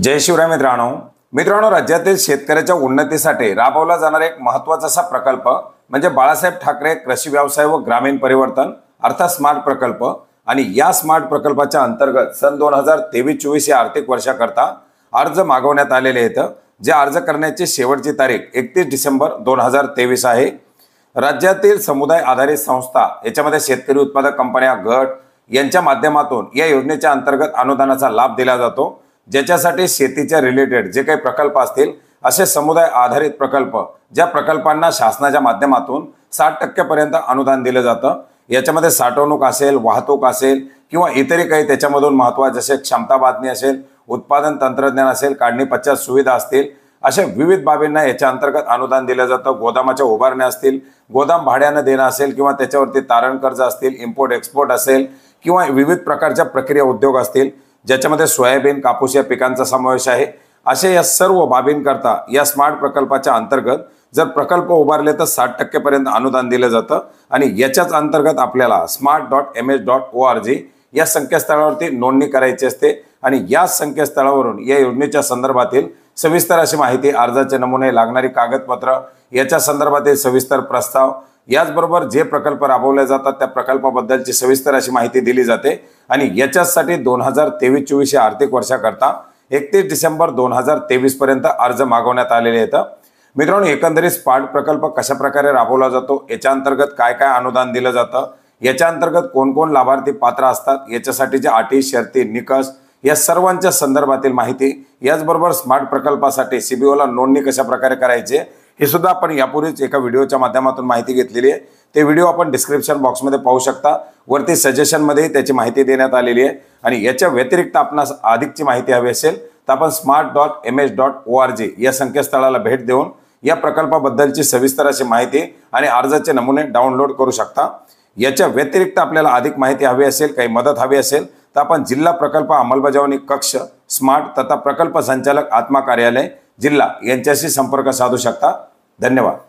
जय शिवराय मित्रांनो मित्रांनो राज्यातील शेतकऱ्याच्या उन्नतीसाठी राबवला जाणारा एक महत्वाचा असा प्रकल्प म्हणजे बाळासाहेब ठाकरे कृषी व्यवसाय व ग्रामीण परिवर्तन अर्थात स्मार्ट प्रकल्प आणि या स्मार्ट प्रकल्पाच्या अंतर्गत सन दोन हजार तेवीस चोवीस या आर्थिक वर्षाकरता अर्ज मागवण्यात आलेले आहेत जे अर्ज करण्याची शेवटची तारीख एकतीस डिसेंबर दोन हजार तेवीस आहे राज्यातील समुदाय आधारित संस्था याच्यामध्ये शेतकरी उत्पादक कंपन्या गट यांच्या माध्यमातून या योजनेच्या अंतर्गत अनुदानाचा लाभ दिला जातो ज्याच्यासाठी शेतीच्या रिलेटेड जे काही प्रकल्प असतील असे समुदाय आधारित प्रकल्प ज्या प्रकल्पांना शासनाच्या माध्यमातून साठ टक्केपर्यंत अनुदान दिलं जातं याच्यामध्ये साठवणूक असेल वाहतूक असेल किंवा इतरही काही त्याच्यामधून महत्त्वाचे जसे क्षमता बातमी असेल उत्पादन तंत्रज्ञान असेल काढणी पश्चात सुविधा असतील अशा विविध बाबींना याच्या अंतर्गत अनुदान दिलं जातं गोदामाच्या उभारण्या असतील गोदाम भाड्यानं देणं असेल किंवा त्याच्यावरती तारण कर्ज असतील इम्पोर्ट एक्सपोर्ट असेल किंवा विविध प्रकारच्या प्रक्रिया उद्योग असतील ज्याच्यामध्ये सोयाबीन कापूस या पिकांचा समावेश आहे अशा या सर्व बाबींकरता या स्मार्ट प्रकल्पाच्या अंतर्गत जर प्रकल्प उभारले तर साठ टक्केपर्यंत अनुदान दिलं जातं आणि याच्याच अंतर्गत आपल्याला smart dot M S dot O R G या संकेतस्थळावरती नोंदणी करायची असते आणि या संकेतस्थळावरून या योजनेच्या संदर्भातील सविस्तर अशी माहिती अर्जाचे नमुने लागणारी कागदपत्र याच्या संदर्भातील सविस्तर प्रस्ताव याचबरोबर जे प्रकल्प राबवले जातात त्या प्रकल्पाबद्दलची सविस्तर अशी माहिती दिली जाते आणि याच्यासाठी दोन हजार तेवीस चोवीस या आर्थिक वर्षाकरता एकतीस डिसेंबर दोन हजार तेवीस पर्यंत अर्ज मागवण्यात आलेले आहेत मित्रांनो एकंदरीत स्पार्ट प्रकल्प कशा प्रकारे राबवला जातो याच्या अंतर्गत काय काय अनुदान दिलं जातं याच्या अंतर्गत कोण कोण लाभार्थी पात्र असतात याच्यासाठी जे अटी शर्ती निकष या सर्वांच्या संदर्भातील माहिती याचबरोबर स्मार्ट प्रकल्पासाठी सीबीओला नोंदणी कशा प्रकारे करायचे हे सुद्धा आपण यापूर्वीच एका व्हिडिओच्या माध्यमातून माहिती घेतलेली आहे ते व्हिडिओ आपण डिस्क्रिप्शन बॉक्समध्ये पाहू शकता वरती सजेशनमध्येही त्याची माहिती देण्यात आलेली आहे आणि याच्या व्यतिरिक्त आपणास अधिकची माहिती हवी असेल तर आपण smart dot M S dot O R G या संकेतस्थळाला भेट देऊन या प्रकल्पाबद्दलची सविस्तर अशी माहिती आणि अर्जाचे नमुने डाउनलोड करू शकता याच्या व्यतिरिक्त आपल्याला अधिक माहिती हवी असेल काही मदत हवी असेल तर आपण जिल्हा प्रकल्प अंमलबजावणी कक्ष स्मार्ट तथा प्रकल्प संचालक आत्मा कार्यालय जिल्हा यांच्याशी संपर्क साधू शकता धन्यवाद